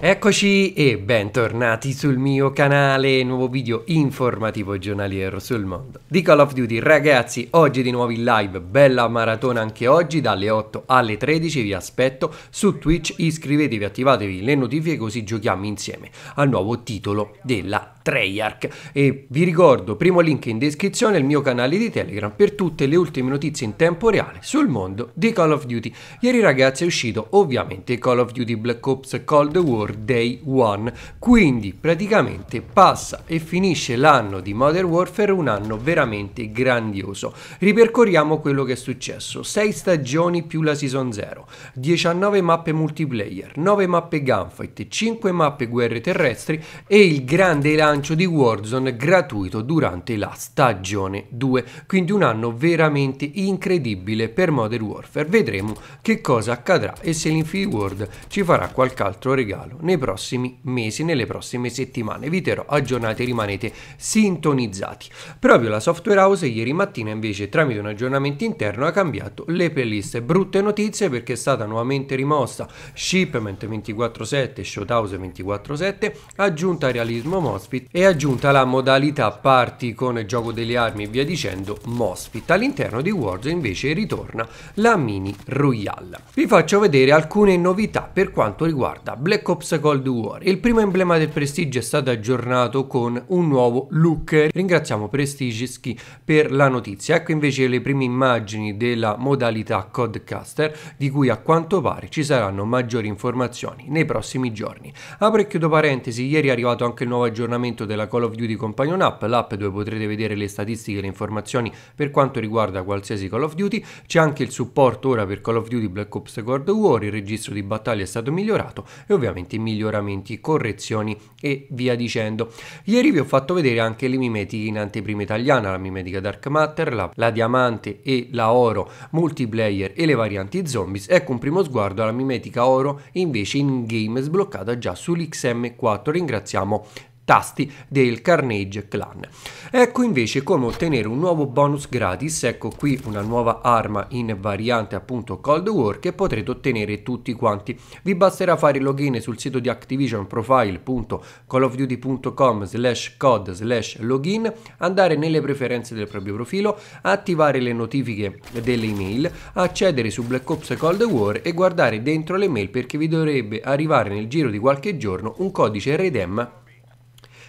Eccoci e bentornati sul mio canale, nuovo video informativo giornaliero sul mondo di Call of Duty. Ragazzi, oggi di nuovo in live, bella maratona anche oggi, dalle 8 alle 13 vi aspetto su Twitch, iscrivetevi, attivatevi le notifiche così giochiamo insieme al nuovo titolo della Treyarch. E vi ricordo, primo link in descrizione, il mio canale di Telegram per tutte le ultime notizie in tempo reale sul mondo di Call of Duty. Ieri ragazzi è uscito ovviamente Call of Duty Black Ops Cold War for Day 1, quindi praticamente passa e finisce l'anno di Modern Warfare un anno veramente grandioso. Ripercorriamo quello che è successo, 6 stagioni più la Season 0, 19 mappe multiplayer, 9 mappe gunfight, 5 mappe guerre terrestri e il grande lancio di Warzone gratuito durante la stagione 2, quindi un anno veramente incredibile per Modern Warfare. Vedremo che cosa accadrà e se l'Infinity World ci farà qualche altro regalo nei prossimi mesi, nelle prossime settimane. Vi terrò aggiornati e rimanete sintonizzati. Proprio la software house ieri mattina invece tramite un aggiornamento interno ha cambiato le playlist. Brutte notizie perché è stata nuovamente rimossa Shipment 24/7, Showhouse 24/7, aggiunta Realismo Mosfit e aggiunta la modalità party con gioco delle armi e via dicendo Mosfit. All'interno di Warzone invece ritorna la mini Royale. Vi faccio vedere alcune novità per quanto riguarda Black Ops corsa Cold War. Il primo emblema del Prestige è stato aggiornato con un nuovo look. Ringraziamo Prestige per la notizia. Ecco invece le prime immagini della modalità Codcaster di cui a quanto pare ci saranno maggiori informazioni nei prossimi giorni. Apro e chiudo parentesi, ieri è arrivato anche il nuovo aggiornamento della Call of Duty Companion App, l'app dove potrete vedere le statistiche e le informazioni per quanto riguarda qualsiasi Call of Duty. C'è anche il supporto ora per Call of Duty Black Ops Cold War, il registro di battaglia è stato migliorato e ovviamente miglioramenti, correzioni e via dicendo. Ieri vi ho fatto vedere anche le mimetiche in anteprima italiana, la mimetica Dark Matter, la, la diamante e la oro multiplayer e le varianti zombies. Ecco un primo sguardo alla mimetica oro invece in game sbloccata già sull'XM4. Ringraziamo tasti del Carnage Clan. Ecco invece come ottenere un nuovo bonus gratis, ecco qui una nuova arma in variante appunto Cold War che potrete ottenere tutti quanti. Vi basterà fare login sul sito di Activision profile.callofduty.com slash cod slash login, andare nelle preferenze del proprio profilo, attivare le notifiche delle email, accedere su Black Ops Cold War e guardare dentro le mail perché vi dovrebbe arrivare nel giro di qualche giorno un codice redem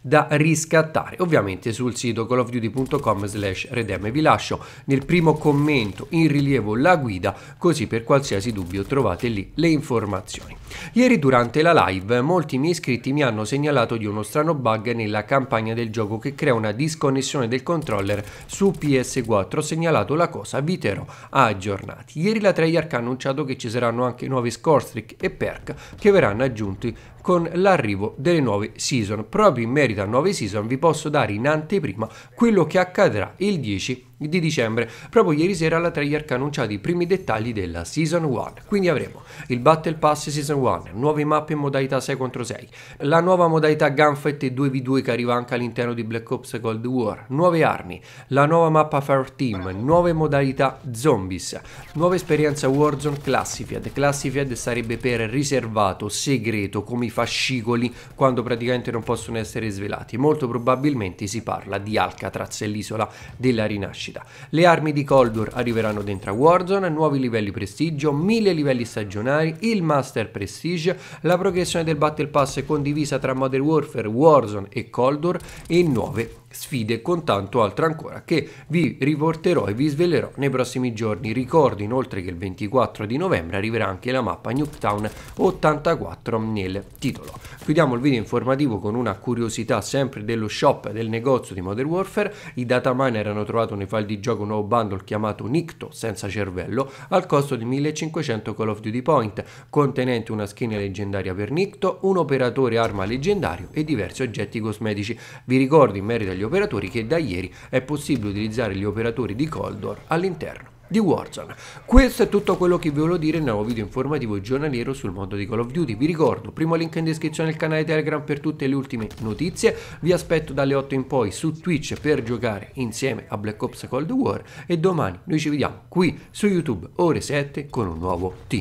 da riscattare ovviamente sul sito callofduty.com slash redem vi lascio nel primo commento in rilievo la guida così per qualsiasi dubbio trovate lì le informazioni ieri durante la live molti miei iscritti mi hanno segnalato di uno strano bug nella campagna del gioco che crea una disconnessione del controller su PS4 ho segnalato la cosa vi terrò aggiornati ieri la Treyarch ha annunciato che ci saranno anche nuovi score streak e perk che verranno aggiunti con l'arrivo delle nuove season proprio in merito Verità 9 Season vi posso dare in anteprima quello che accadrà il 10 di dicembre, proprio ieri sera la Treyarch ha annunciato i primi dettagli della Season 1. Quindi avremo il Battle Pass Season 1, nuove mappe in modalità 6 contro 6, la nuova modalità Gunfight 2v2 che arriva anche all'interno di Black Ops Cold War, nuove armi, la nuova mappa Fire Team, nuove modalità Zombies, nuova esperienza Warzone Classified. Classified sarebbe per riservato, segreto, come i fascicoli quando praticamente non possono essere svelati. Molto probabilmente si parla di Alcatraz e l'isola della rinascita crescita. Le armi di Coldur arriveranno dentro a Warzone, nuovi livelli prestigio, 1000 livelli stagionari, il Master Prestige, la progressione del Battle Pass è condivisa tra Modern Warfare, Warzone e Coldur e nuove sfide con tanto altro ancora che vi riporterò e vi svelerò nei prossimi giorni. Ricordo inoltre che il 24 di novembre arriverà anche la mappa Nuketown 84 nel titolo. Chiudiamo il video informativo con una curiosità sempre dello shop del negozio di Modern Warfare. I dataminer hanno trovato nei file di gioco un nuovo bundle chiamato Nicto senza cervello al costo di 1500 Call of Duty Point contenente una skin leggendaria per Nicto, un operatore arma leggendario e diversi oggetti cosmetici. Vi ricordo in merito agli agli operatori che da ieri è possibile utilizzare gli operatori di Coldor all'interno di Warzone. Questo è tutto quello che vi volevo dire nel nuovo video informativo giornaliero sul mondo di Call of Duty. Vi ricordo, primo link in descrizione del canale Telegram per tutte le ultime notizie. Vi aspetto dalle 8 in poi su Twitch per giocare insieme a Black Ops Cold War e domani noi ci vediamo qui su YouTube ore 7 con un nuovo T.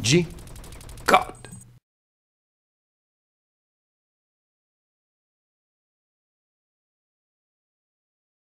G. COD.